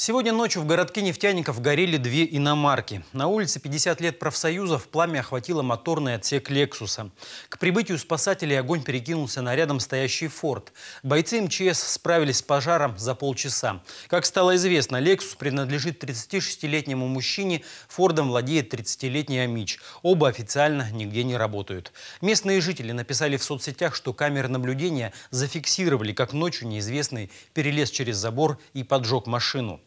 Сегодня ночью в городке нефтяников горели две иномарки. На улице 50 лет профсоюза в пламя охватило моторный отсек «Лексуса». К прибытию спасателей огонь перекинулся на рядом стоящий «Форд». Бойцы МЧС справились с пожаром за полчаса. Как стало известно, «Лексус» принадлежит 36-летнему мужчине, «Фордом» владеет 30-летний Амич. Оба официально нигде не работают. Местные жители написали в соцсетях, что камеры наблюдения зафиксировали, как ночью неизвестный перелез через забор и поджег машину.